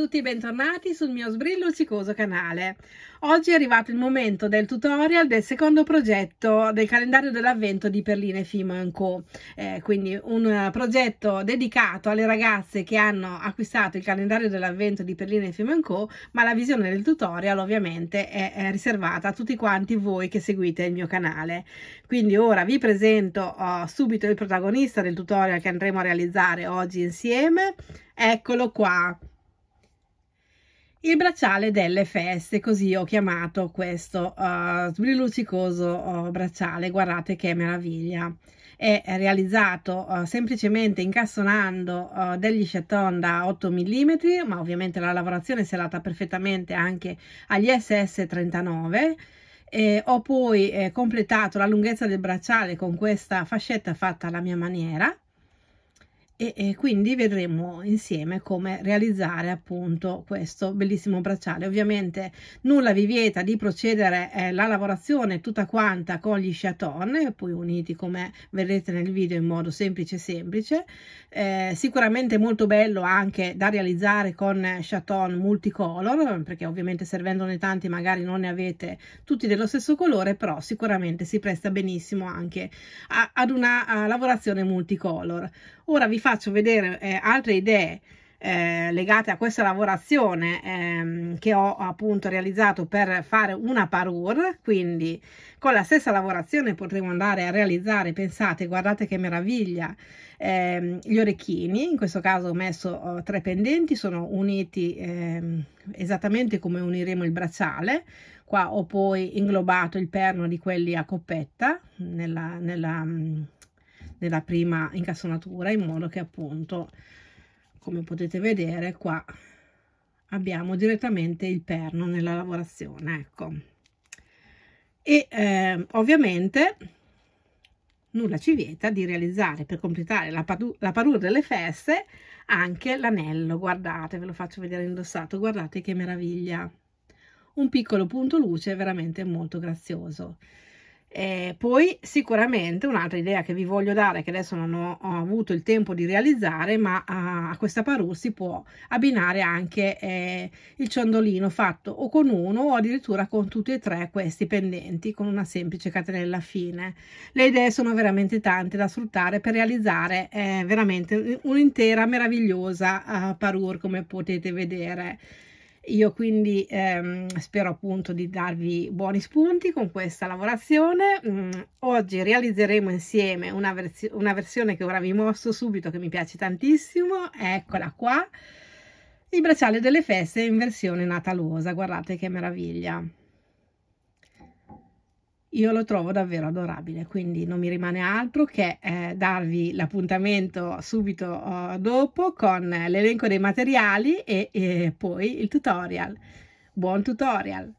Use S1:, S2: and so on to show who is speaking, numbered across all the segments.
S1: tutti e bentornati sul mio sbrillo luccicoso canale. Oggi è arrivato il momento del tutorial del secondo progetto del calendario dell'avvento di Perline Fimo Co. Eh, quindi un eh, progetto dedicato alle ragazze che hanno acquistato il calendario dell'avvento di Perline Fimo Co, ma la visione del tutorial ovviamente è, è, riservata a tutti quanti voi che seguite il mio canale. Quindi ora vi presento uh, subito il protagonista del tutorial che andremo a realizzare oggi insieme. Eccolo qua, il bracciale delle feste così ho chiamato questo uh, eh, sbrillucicoso uh, eh, bracciale guardate che meraviglia è realizzato uh, semplicemente incastonando uh, degli chaton da 8 mm ma ovviamente la lavorazione si è data perfettamente anche agli SS39 e ho poi eh, completato la lunghezza del bracciale con questa fascetta fatta alla mia maniera e, e, quindi vedremo insieme come realizzare appunto questo bellissimo bracciale ovviamente nulla vi vieta di procedere eh, la lavorazione tutta quanta con gli chaton poi uniti come vedrete nel video in modo semplice semplice eh, sicuramente molto bello anche da realizzare con chaton multicolor perché ovviamente servendone tanti magari non ne avete tutti dello stesso colore però sicuramente si presta benissimo anche a, ad una lavorazione multicolor ora vi faccio faccio vedere eh, altre idee eh, legate a questa lavorazione ehm, che ho appunto realizzato per fare una parure quindi con la stessa lavorazione potremo andare a realizzare pensate guardate che meraviglia ehm, gli orecchini in questo caso ho messo oh, tre pendenti sono uniti ehm, esattamente come uniremo il bracciale qua ho poi inglobato il perno di quelli a coppetta nella, nella mm, della prima incassonatura in modo che appunto come potete vedere qua abbiamo direttamente il perno nella lavorazione ecco e eh, ovviamente nulla ci vieta di realizzare per completare la, la parure delle feste anche l'anello guardate ve lo faccio vedere indossato guardate che meraviglia un piccolo punto luce veramente molto grazioso eh, poi sicuramente un'altra idea che vi voglio dare, che adesso non ho, ho avuto il tempo di realizzare, ma a, a questa parù si può abbinare anche eh, il ciondolino fatto o con uno o addirittura con tutti e tre questi pendenti con una semplice catenella fine. Le idee sono veramente tante da sfruttare per realizzare eh, veramente un'intera meravigliosa eh, parure come potete vedere. Io quindi ehm, spero appunto di darvi buoni spunti con questa lavorazione. Mm, oggi realizzeremo insieme una, versi una versione che ora vi mostro subito che mi piace tantissimo, eccola qua, il bracciale delle feste in versione natalosa, guardate che meraviglia io lo trovo davvero adorabile, quindi non mi rimane altro che eh, darvi l'appuntamento subito oh, dopo con l'elenco dei materiali e, e poi il tutorial. Buon tutorial!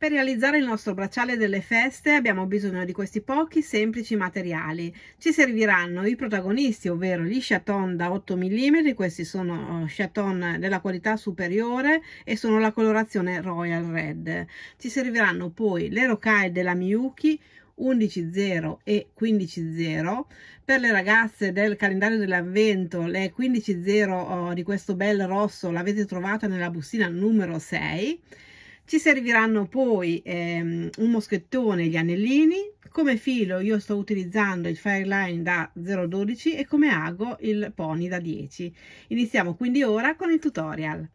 S1: Per realizzare il nostro bracciale delle feste abbiamo bisogno di questi pochi semplici materiali. Ci serviranno i protagonisti, ovvero gli chaton da 8 mm, questi sono eh, chaton della qualità superiore e sono la colorazione Royal Red. Ci serviranno poi le rocaille della Miyuki, 11.0 e 15.0 per le ragazze del calendario dell'avvento le 15.0 di questo bel rosso l'avete trovata nella bustina numero 6 ci serviranno poi ehm, un moschettone e gli anellini. Come filo io sto utilizzando il Fireline da 0,12 e come ago il Pony da 10. Iniziamo quindi ora con il tutorial.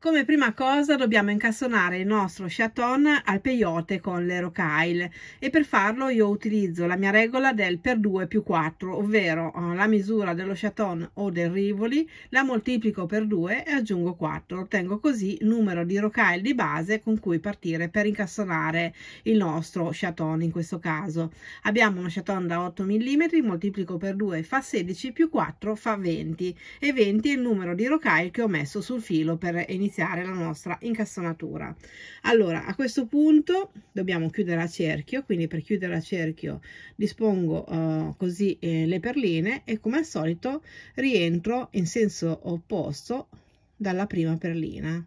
S1: Come prima cosa dobbiamo incastonare il nostro chaton al peyote con le rocaille e per farlo io utilizzo la mia regola del per 2 più 4, ovvero eh, la misura dello chaton o del rivoli, la moltiplico per 2 e aggiungo 4. Ottengo così il numero di rocaille di base con cui partire per incastonare il nostro chaton in questo caso. Abbiamo uno chaton da 8 mm, moltiplico per 2 fa 16 più 4 fa 20 e 20 è il numero di rocaille che ho messo sul filo per iniziare iniziare la nostra incassonatura. Allora, a questo punto dobbiamo chiudere a cerchio, quindi per chiudere a cerchio dispongo uh, così eh, le perline e come al solito rientro in senso opposto dalla prima perlina.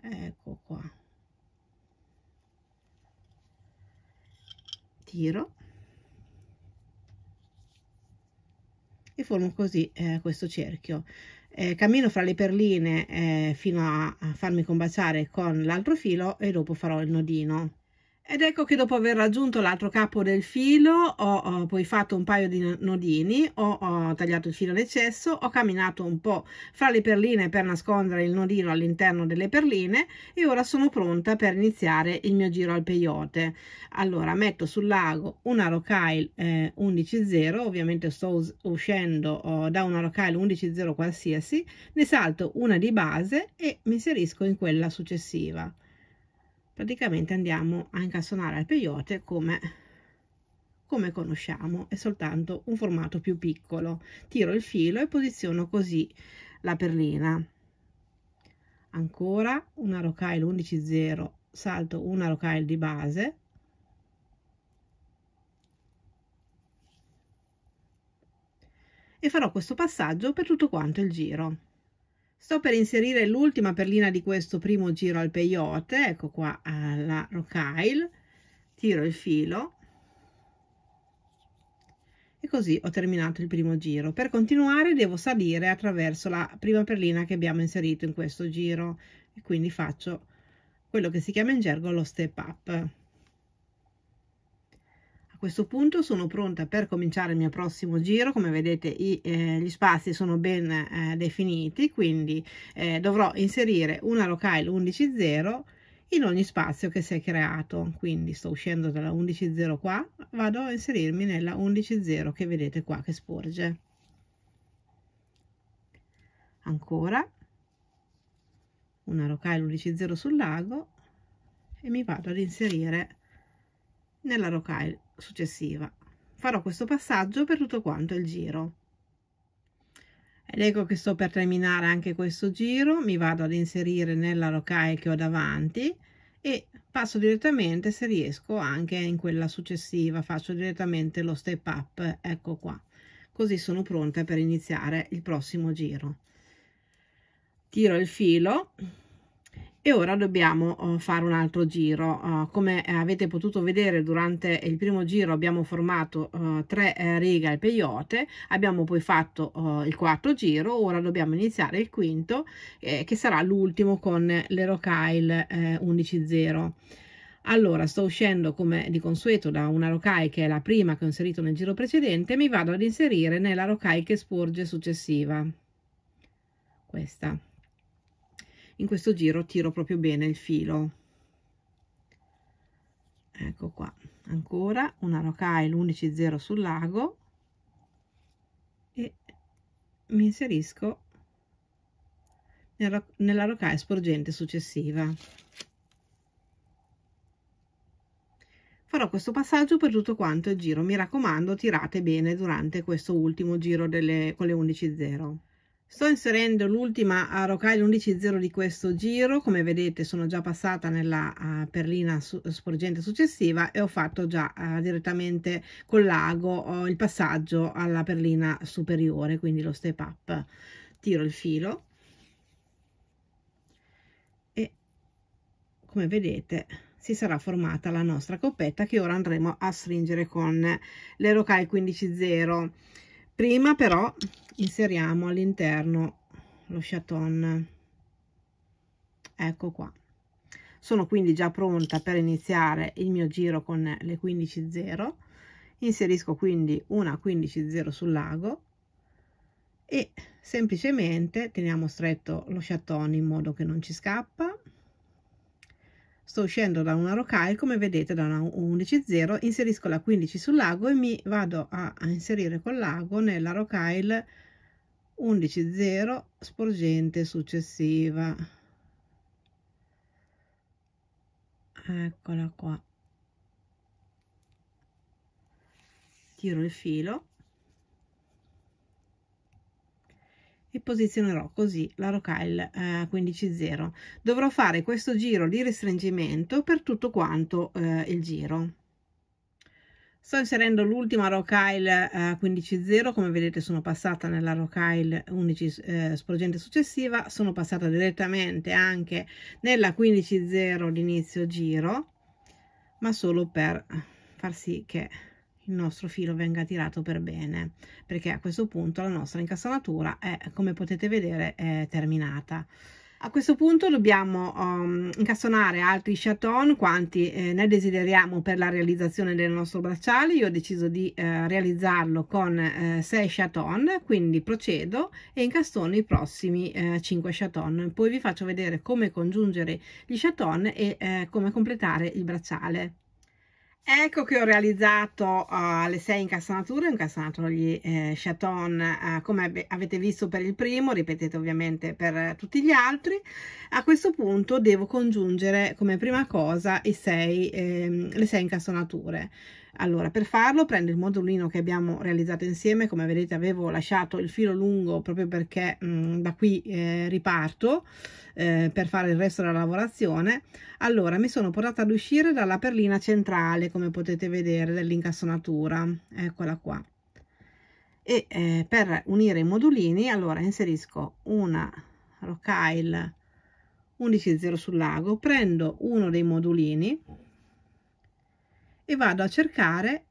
S1: Ecco qua. Tiro. e formo così eh, questo cerchio eh, cammino fra le perline eh, fino a, a farmi combaciare con l'altro filo e dopo farò il nodino ed ecco che dopo aver raggiunto l'altro capo del filo ho, ho, poi fatto un paio di nodini, ho, ho, tagliato il filo in eccesso, ho camminato un po' fra le perline per nascondere il nodino all'interno delle perline e ora sono pronta per iniziare il mio giro al peyote. Allora metto sul lago una rocaille eh, 11.0, ovviamente sto uscendo oh, da una rocaille 11.0 qualsiasi, ne salto una di base e mi inserisco in quella successiva praticamente andiamo a incastonare al peyote come, come conosciamo, è soltanto un formato più piccolo. Tiro il filo e posiziono così la perlina. Ancora una rocaille 11.0, salto una rocaille di base, e farò questo passaggio per tutto quanto il giro. Sto per inserire l'ultima perlina di questo primo giro al peyote, ecco qua alla rocaille, tiro il filo e così ho terminato il primo giro. Per continuare devo salire attraverso la prima perlina che abbiamo inserito in questo giro e quindi faccio quello che si chiama in gergo lo step up questo punto sono pronta per cominciare il mio prossimo giro come vedete i, eh, gli spazi sono ben eh, definiti quindi eh, dovrò inserire una locale 11.0 in ogni spazio che si è creato quindi sto uscendo dalla 11.0 qua vado a inserirmi nella 11.0 che vedete qua che sporge ancora una locale 11.0 sul lago e mi vado ad inserire nella rocaille successiva farò questo passaggio per tutto quanto il giro ed ecco che sto per terminare anche questo giro mi vado ad inserire nella rocaille che ho davanti e passo direttamente se riesco anche in quella successiva faccio direttamente lo step up ecco qua così sono pronta per iniziare il prossimo giro tiro il filo e ora dobbiamo eh, fare un altro giro eh, come eh, avete potuto vedere durante il primo giro abbiamo formato tre righe al peyote abbiamo poi fatto il quarto giro ora dobbiamo iniziare il quinto che sarà l'ultimo con l'Erocail 11.0 allora sto uscendo come di consueto da una rocaille che è la prima che ho inserito nel giro precedente mi vado ad inserire nella rocaille che sporge successiva questa in questo giro tiro proprio bene il filo ecco qua ancora una rocaille 11 0 sul lago e mi inserisco nella, nella rocaille sporgente successiva farò questo passaggio per tutto quanto il giro mi raccomando tirate bene durante questo ultimo giro delle con le 11 0 Sto inserendo l'ultima a rocaille 11.0 di questo giro, come vedete sono già passata nella perlina sporgente successiva e ho fatto già eh, direttamente con l'ago il passaggio alla perlina superiore, quindi lo step up. Tiro il filo e come vedete si sarà formata la nostra coppetta che ora andremo a stringere con le rocaille 15.0 prima però inseriamo all'interno lo chaton ecco qua sono quindi già pronta per iniziare il mio giro con le 15.0 inserisco quindi una 15.0 sul lago e semplicemente teniamo stretto lo chaton in modo che non ci scappa sto uscendo da una rocaille come vedete da una 11.0 inserisco la 15 sul lago e mi vado a, a inserire col lago nella rocaille 11.0 sporgente successiva eccola qua tiro il filo e posizionerò così la rocaille eh, 15.0. Dovrò fare questo giro di restringimento per tutto quanto eh, il giro. Sto inserendo l'ultima rocaille eh, 15.0, come vedete sono passata nella rocaille 11 eh, sporgente successiva, sono passata direttamente anche nella 15.0 d'inizio giro, ma solo per far sì che il nostro filo venga tirato per bene perché a questo punto la nostra incassonatura è come potete vedere è terminata a questo punto dobbiamo um, incastonare altri chaton quanti eh, ne desideriamo per la realizzazione del nostro bracciale. Io ho deciso di eh, realizzarlo con eh, chaton, quindi procedo e incastono i prossimi 5 eh, chaton. Poi vi faccio vedere come congiungere gli chaton e eh, come completare il bracciale. Ecco che ho realizzato uh, le sei incassonature, ho incassonato gli eh, chaton uh, come avete visto per il primo, ripetete ovviamente per uh, tutti gli altri. A questo punto devo congiungere come prima cosa sei, ehm, le sei incassonature. Allora, per farlo prendo il modulino che abbiamo realizzato insieme, come vedete avevo lasciato il filo lungo proprio perché mh, mm, da qui eh, riparto eh, per fare il resto della lavorazione. Allora, mi sono portata ad uscire dalla perlina centrale, come potete vedere, dell'incassonatura, eccola qua. E eh, per unire i modulini, allora inserisco una rocaille 11.0 sul lago, prendo uno dei modulini, e vado a cercare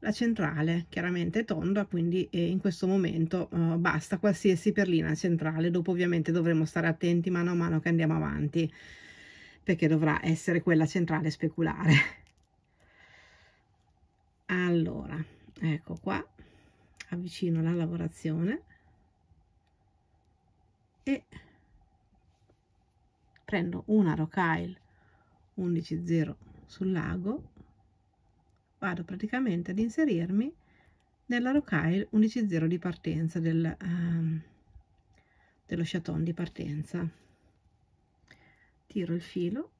S1: la centrale, chiaramente è tonda, quindi eh, in questo momento uh, basta qualsiasi perlina centrale, dopo ovviamente dovremo stare attenti mano a mano che andiamo avanti, perché dovrà essere quella centrale speculare. Allora, ecco qua, avvicino la lavorazione e prendo una Rocaille 11.0 sul lago vado praticamente ad inserirmi nella rocaille 11.0 di partenza del, um, dello chaton di partenza tiro il filo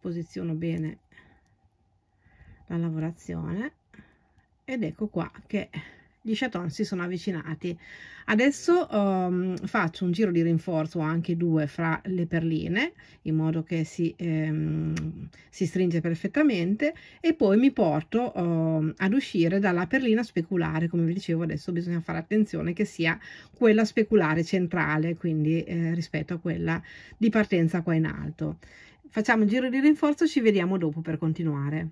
S1: posiziono bene la lavorazione ed ecco qua che gli chaton si sono avvicinati adesso um, faccio un giro di rinforzo anche due fra le perline in modo che si, ehm, si stringe perfettamente e poi mi porto um, ad uscire dalla perlina speculare come vi dicevo adesso bisogna fare attenzione che sia quella speculare centrale quindi eh, rispetto a quella di partenza qua in alto facciamo un giro di rinforzo ci vediamo dopo per continuare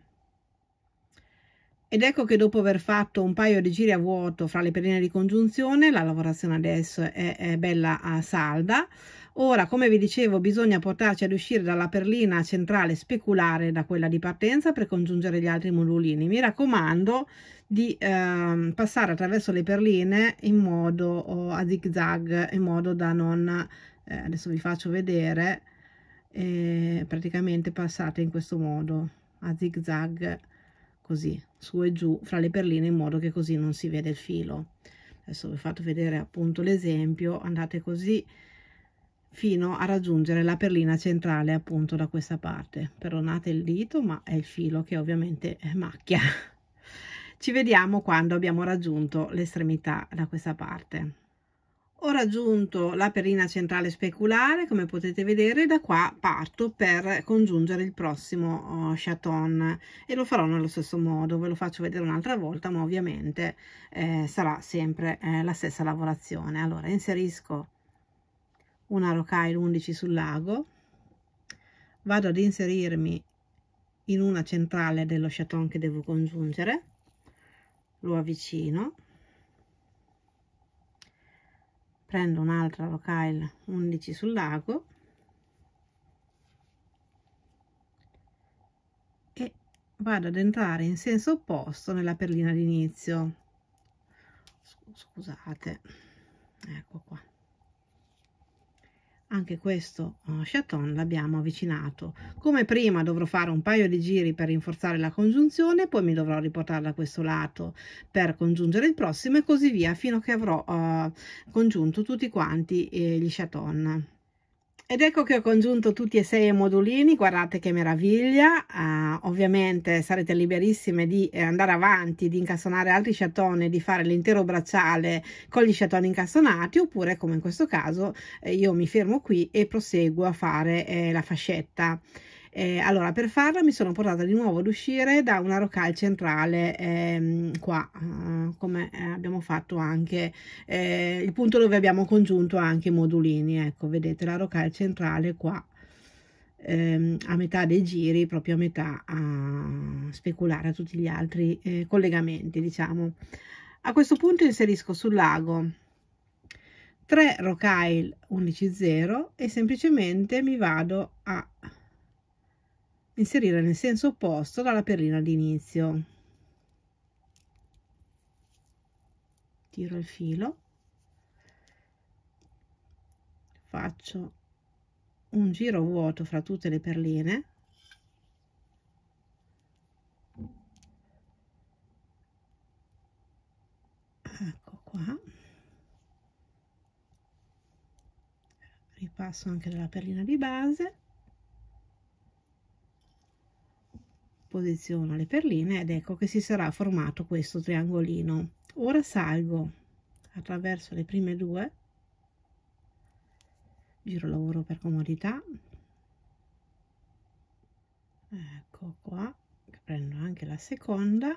S1: ed ecco che dopo aver fatto un paio di giri a vuoto fra le perline di congiunzione, la lavorazione adesso è, è bella salda, Ora, come vi dicevo, bisogna portarci ad uscire dalla perlina centrale speculare da quella di partenza per congiungere gli altri modulini. Mi raccomando di eh, passare attraverso le perline in modo oh, a zig zag, in modo da non, eh, adesso vi faccio vedere, eh, praticamente passate in questo modo, a zig zag così su e giù fra le perline in modo che così non si vede il filo adesso vi ho fatto vedere appunto l'esempio andate così fino a raggiungere la perlina centrale appunto da questa parte perdonate il dito ma è il filo che ovviamente macchia ci vediamo quando abbiamo raggiunto l'estremità da questa parte ho raggiunto la perina centrale speculare come potete vedere da qua parto per congiungere il prossimo oh, chaton e lo farò nello stesso modo ve lo faccio vedere un'altra volta ma ovviamente eh, sarà sempre eh, la stessa lavorazione allora inserisco una rocaille 11 sul lago vado ad inserirmi in una centrale dello chaton che devo congiungere lo avvicino prendo un'altra locale 11 sul lago e vado ad entrare in senso opposto nella perlina d'inizio scusate ecco qua anche questo eh, chaton l'abbiamo avvicinato come prima dovrò fare un paio di giri per rinforzare la congiunzione poi mi dovrò riportare da questo lato per congiungere il prossimo e così via fino a che avrò uh, congiunto tutti quanti eh, gli chaton ed ecco che ho congiunto tutti e sei i modulini, guardate che meraviglia, uh, ovviamente sarete liberissime di eh, andare avanti, di incastonare altri sciatoni, di fare l'intero bracciale con gli sciatoni incastonati oppure come in questo caso eh, io mi fermo qui e proseguo a fare eh, la fascetta. Eh, allora, per farla mi sono portata di nuovo ad uscire da una rocal centrale ehm, qua, ah, eh, come abbiamo fatto anche eh, il punto dove abbiamo congiunto anche i modulini. Ecco, vedete la rocal centrale qua ehm, a metà dei giri, proprio a metà a speculare a tutti gli altri eh, collegamenti, diciamo. A questo punto inserisco sul lago 3 rocaille 11.0 e semplicemente mi vado a inserire nel senso opposto dalla perlina d'inizio tiro il filo faccio un giro vuoto fra tutte le perline ecco qua ripasso anche dalla perlina di base posiziona le perline ed ecco che si sarà formato questo triangolino ora salgo attraverso le prime due giro lavoro per comodità ecco qua prendo anche la seconda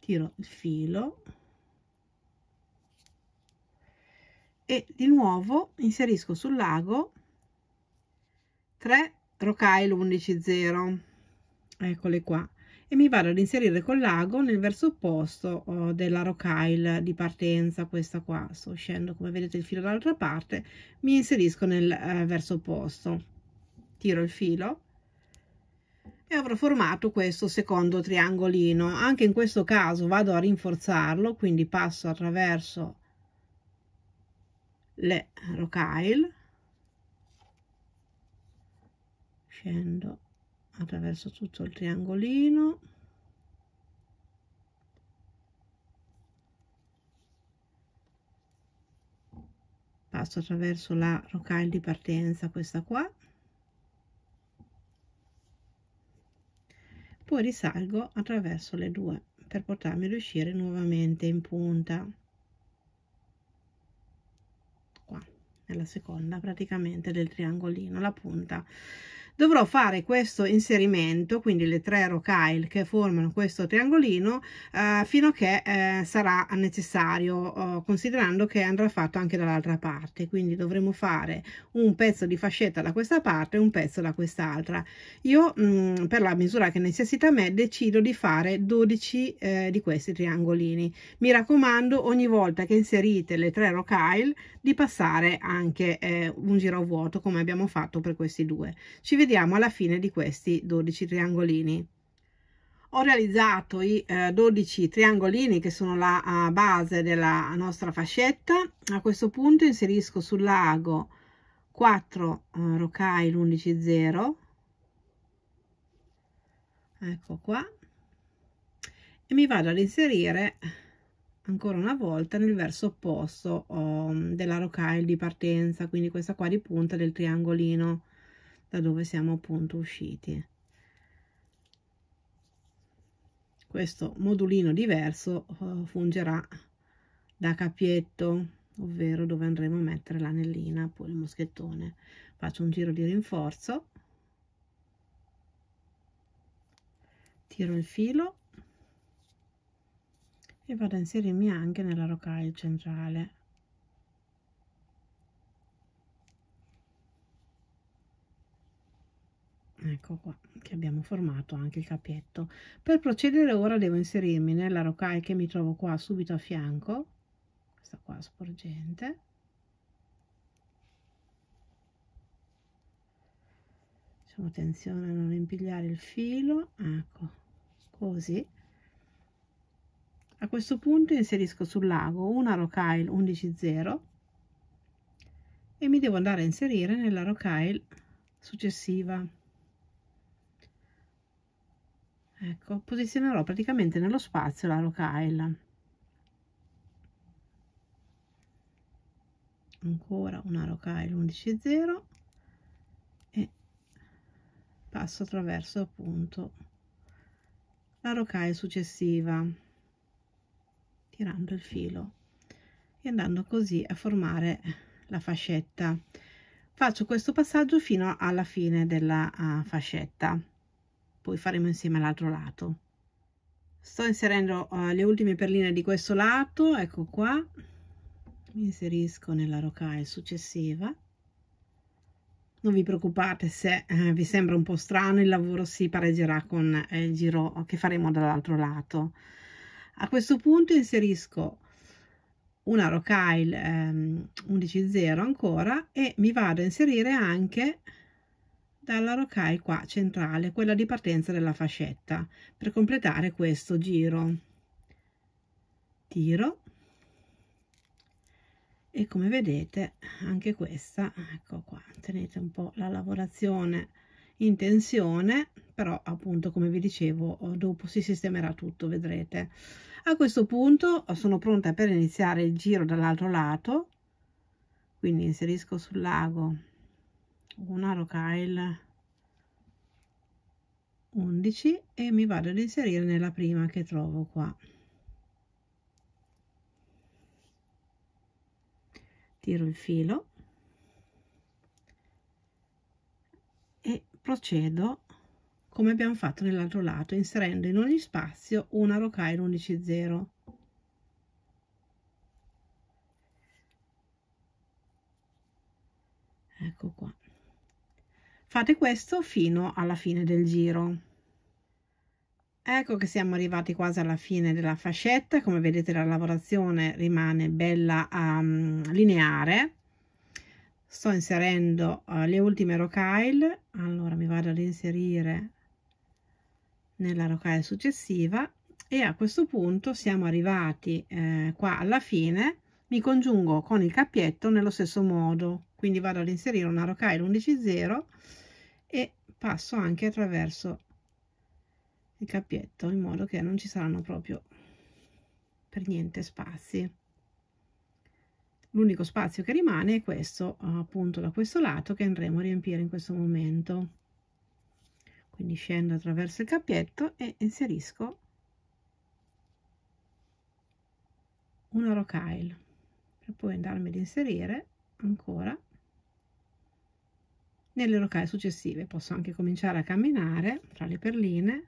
S1: tiro il filo e di nuovo inserisco sul lago 3 rocai 110 eccole qua e mi vado ad inserire con lago nel verso opposto oh, della rocaille di partenza questa qua sto uscendo come vedete il filo dall'altra parte mi inserisco nel eh, verso opposto tiro il filo e avrò formato questo secondo triangolino anche in questo caso vado a rinforzarlo quindi passo attraverso le rocaille scendo attraverso tutto il triangolino passo attraverso la rocaille di partenza questa qua poi risalgo attraverso le due per portarmi ad uscire nuovamente in punta qua nella seconda praticamente del triangolino la punta dovrò fare questo inserimento quindi le tre rocaille che formano questo triangolino eh, fino a che eh, sarà necessario eh, considerando che andrà fatto anche dall'altra parte quindi dovremo fare un pezzo di fascetta da questa parte e un pezzo da quest'altra io mh, mm, per la misura che necessita me decido di fare 12 eh, di questi triangolini mi raccomando ogni volta che inserite le tre rocaille di passare anche eh, un giro vuoto come abbiamo fatto per questi due ci vediamo vediamo alla fine di questi 12 triangolini ho realizzato i eh, 12 triangolini che sono la uh, base della nostra fascetta a questo punto inserisco sul lago 4 uh, eh, rocai 11 0 ecco qua e mi vado ad inserire ancora una volta nel verso opposto um, della rocaille di partenza quindi questa qua di punta del triangolino da dove siamo appunto usciti questo modulino diverso eh, fungerà da capietto ovvero dove andremo a mettere l'anellina poi il moschettone faccio un giro di rinforzo tiro il filo e vado a inserirmi anche nella rocaille centrale ecco qua che abbiamo formato anche il capietto per procedere ora devo inserirmi nella rocaille che mi trovo qua subito a fianco questa qua sporgente facciamo attenzione a non impigliare il filo ecco così a questo punto inserisco sul lago una rocaille 110 e mi devo andare a inserire nella rocaille successiva ecco posizionerò praticamente nello spazio la rocailla ancora una rocaille 11.0 e passo attraverso appunto la rocaille successiva tirando il filo e andando così a formare la fascetta faccio questo passaggio fino alla fine della uh, fascetta poi faremo insieme l'altro lato sto inserendo uh, le ultime perline di questo lato ecco qua mi inserisco nella rocaille successiva non vi preoccupate se eh, vi sembra un po' strano il lavoro si pareggerà con eh, il giro che faremo dall'altro lato a questo punto inserisco una rocaille ehm, 11.0 ancora e mi vado a inserire anche fascetta alla rocaille qua centrale, quella di partenza della fascetta, per completare questo giro. Tiro e come vedete anche questa, ecco qua, tenete un po' la lavorazione in tensione, però appunto come vi dicevo dopo si sistemerà tutto, vedrete. A questo punto sono pronta per iniziare il giro dall'altro lato, quindi inserisco sul lago una rocaille 11 e mi vado ad inserire nella prima che trovo qua tiro il filo e procedo come abbiamo fatto nell'altro lato inserendo in ogni spazio una rocaille 11 0 ecco qua Fate questo fino alla fine del giro. Ecco che siamo arrivati quasi alla fine della fascetta, come vedete la lavorazione rimane bella um, lineare. Sto inserendo uh, le ultime rocaille, allora mi vado ad inserire nella rocaille successiva e a questo punto siamo arrivati eh, qua alla fine, mi congiungo con il cappietto nello stesso modo quindi vado ad inserire una rocaille 11.0 e passo anche attraverso il cappietto in modo che non ci saranno proprio per niente spazi l'unico spazio che rimane è questo appunto da questo lato che andremo a riempire in questo momento quindi scendo attraverso il cappietto e inserisco una rocaille per poi andarmi ad inserire ancora nelle locali successive posso anche cominciare a camminare tra le perline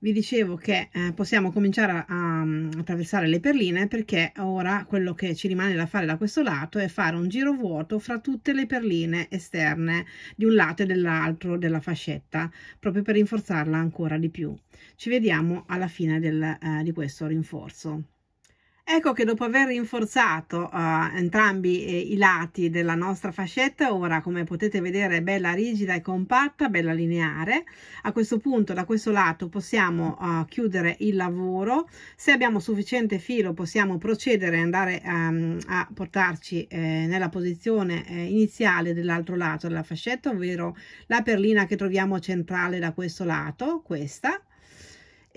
S1: vi dicevo che eh, possiamo cominciare a, a, mm, attraversare le perline perché ora quello che ci rimane da fare da questo lato è fare un giro vuoto fra tutte le perline esterne di un lato e dell'altro della fascetta proprio per rinforzarla ancora di più ci vediamo alla fine del, eh, di questo rinforzo Ecco che dopo aver rinforzato uh, entrambi eh, i lati della nostra fascetta, ora come potete vedere è bella rigida e compatta, bella lineare, a questo punto da questo lato possiamo uh, chiudere il lavoro, se abbiamo sufficiente filo possiamo procedere e andare um, a portarci eh, nella posizione eh, iniziale dell'altro lato della fascetta, ovvero la perlina che troviamo centrale da questo lato, questa,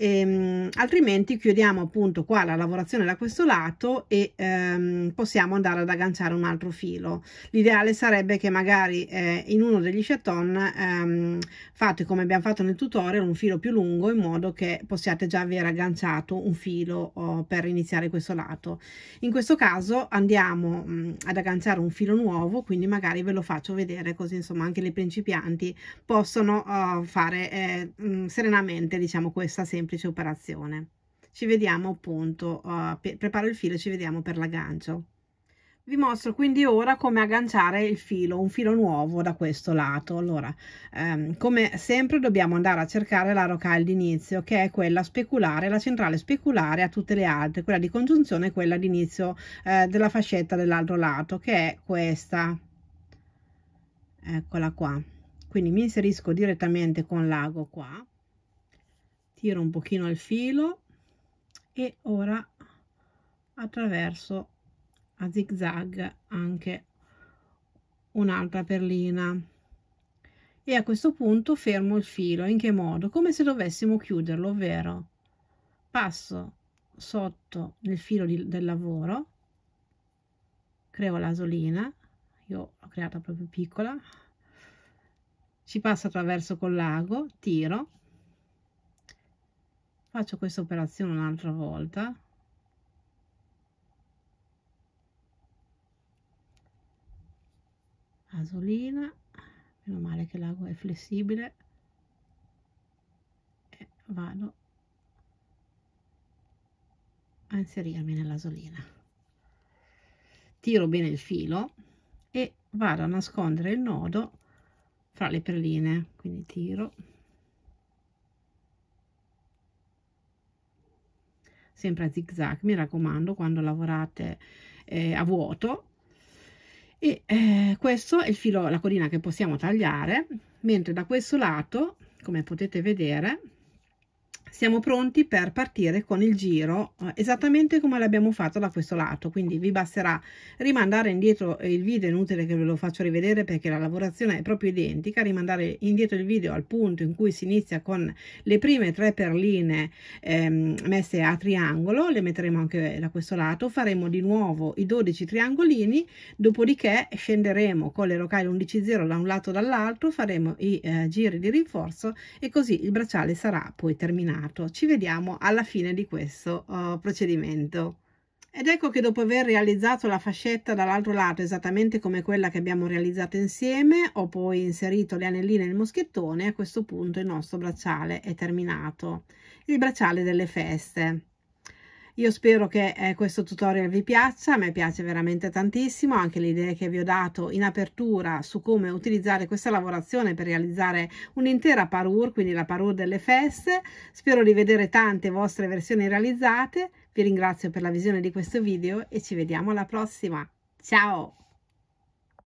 S1: e, ehm, altrimenti chiudiamo appunto qua la lavorazione da questo lato e ehm, possiamo andare ad agganciare un altro filo l'ideale sarebbe che magari eh, in uno degli chaton ehm, fate come abbiamo fatto nel tutorial un filo più lungo in modo che possiate già aver agganciato un filo oh, per iniziare questo lato in questo caso andiamo mh, mm, ad agganciare un filo nuovo quindi magari ve lo faccio vedere così insomma anche le principianti possono oh, fare eh, mh, mm, serenamente diciamo questa semplice semplice operazione. Ci vediamo appunto, uh, preparo il filo e ci vediamo per l'aggancio. Vi mostro quindi ora come agganciare il filo, un filo nuovo da questo lato. Allora, ehm, come sempre dobbiamo andare a cercare la rocaille d'inizio, che è quella speculare, la centrale speculare a tutte le altre, quella di congiunzione è quella d'inizio eh, della fascetta dell'altro lato, che è questa. Eccola qua. Quindi mi inserisco direttamente con l'ago qua tiro un pochino il filo e ora attraverso a zig zag anche un'altra perlina e a questo punto fermo il filo in che modo come se dovessimo chiuderlo ovvero passo sotto nel filo di, del lavoro creo l'asolina io l'ho creata proprio piccola ci passo attraverso col lago tiro faccio questa operazione un'altra volta asolina meno male che l'ago è flessibile e vado a inserirmi nell'asolina tiro bene il filo e vado a nascondere il nodo fra le perline quindi tiro sempre a zig zag mi raccomando quando lavorate eh, a vuoto e eh, questo è il filo la codina che possiamo tagliare mentre da questo lato come potete vedere siamo pronti per partire con il giro eh, esattamente come l'abbiamo fatto da questo lato quindi vi basterà rimandare indietro il video inutile che ve lo faccio rivedere perché la lavorazione è proprio identica rimandare indietro il video al punto in cui si inizia con le prime tre perline ehm, messe a triangolo le metteremo anche da questo lato faremo di nuovo i 12 triangolini dopodiché scenderemo con le locali 11 0 da un lato dall'altro faremo i eh, giri di rinforzo e così il bracciale sarà poi terminato terminato. Ci vediamo alla fine di questo uh, procedimento. Ed ecco che dopo aver realizzato la fascetta dall'altro lato esattamente come quella che abbiamo realizzato insieme, ho poi inserito le anelline nel moschettone, a questo punto il nostro bracciale è terminato. Il bracciale delle feste. Io spero che eh, questo tutorial vi piaccia, a me piace veramente tantissimo, anche le idee che vi ho dato in apertura su come utilizzare questa lavorazione per realizzare un'intera parure, quindi la parure delle feste. Spero di vedere tante vostre versioni realizzate, vi ringrazio per la visione di questo video e ci vediamo alla prossima. Ciao!